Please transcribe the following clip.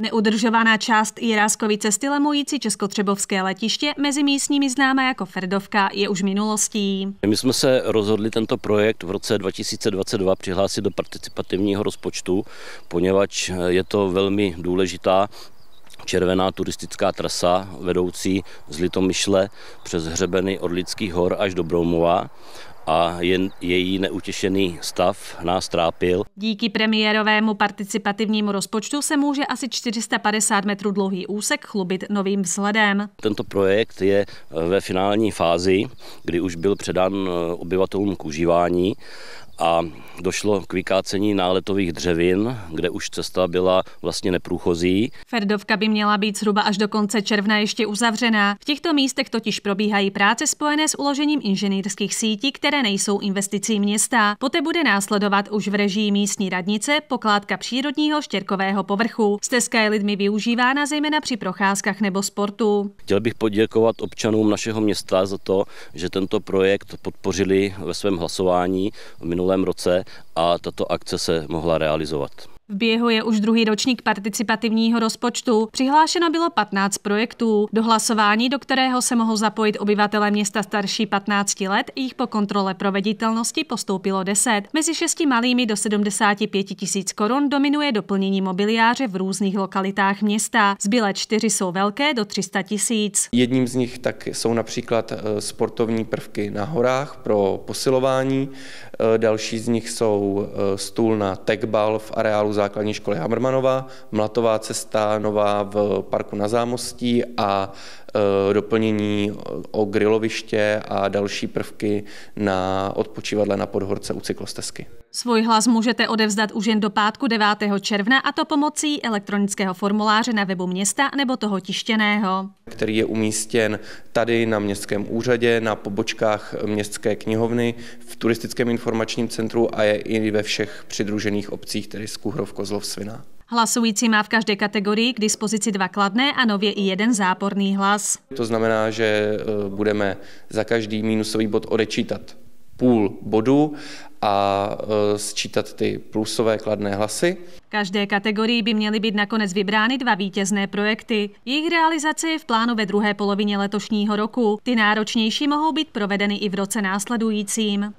Neudržovaná část Jiráskovice stylemující Českotřebovské letiště mezi místními známá jako Ferdovka je už minulostí. My jsme se rozhodli tento projekt v roce 2022 přihlásit do participativního rozpočtu, poněvadž je to velmi důležitá červená turistická trasa vedoucí z Litomyšle přes hřebeny Orlických hor až do Broumova a jen její neutěšený stav nás trápil. Díky premiérovému participativnímu rozpočtu se může asi 450 metrů dlouhý úsek chlubit novým vzhledem. Tento projekt je ve finální fázi, kdy už byl předán eh, obyvatelům k užívání a došlo k vykácení náletových dřevin, kde už cesta byla vlastně neprůchozí. Ferdovka by měla být zhruba až do konce června ještě uzavřená. V těchto místech totiž probíhají práce spojené s uložením inženýrských sítí, které nejsou investicí města. Poté bude následovat už v režii místní radnice pokládka přírodního štěrkového povrchu. Stezka je lidmi využívána zejména při procházkách nebo sportu. Chtěl bych poděkovat občanům našeho města za to, že tento projekt podpořili ve svém hlasování minulý minulém roce a tato akce se mohla realizovat. V běhu je už druhý ročník participativního rozpočtu. Přihlášeno bylo 15 projektů. Do hlasování, do kterého se mohou zapojit obyvatele města starší 15 let, jich po kontrole proveditelnosti postoupilo 10. Mezi šesti malými do 75 tisíc korun dominuje doplnění mobiliáře v různých lokalitách města. Zbylé čtyři jsou velké do 300 tisíc. Jedním z nich tak jsou například eh, sportovní prvky na horách pro posilování. Eh, další z nich jsou eh, stůl na tekbal v areálu základní školy Hamrmanova, Mlatová cesta nová v parku na Zámostí a Eh, doplnění o griloviště a další prvky na odpočívadle na podhorce u cyklostezky. Svůj hlas můžete odevzdat už jen do pátku 9. června a to pomocí elektronického formuláře na webu města nebo toho tištěného. Který je umístěn tady na městském úřadě, na pobočkách městské knihovny, v turistickém informačním centru a je i ve všech přidružených obcích, tedy z Kuhrov, Kozlov, Svina. Hlasující má v každé kategorii k dispozici dva kladné a nově i jeden záporný hlas. To znamená, že e, budeme za každý mínusový bod odečítat půl bodu a e, sčítat ty plusové kladné hlasy. Každé kategorii by měly být nakonec vybrány dva vítězné projekty. Jejich realizace je v plánu ve druhé polovině letošního roku. Ty náročnější mohou být provedeny i v roce následujícím.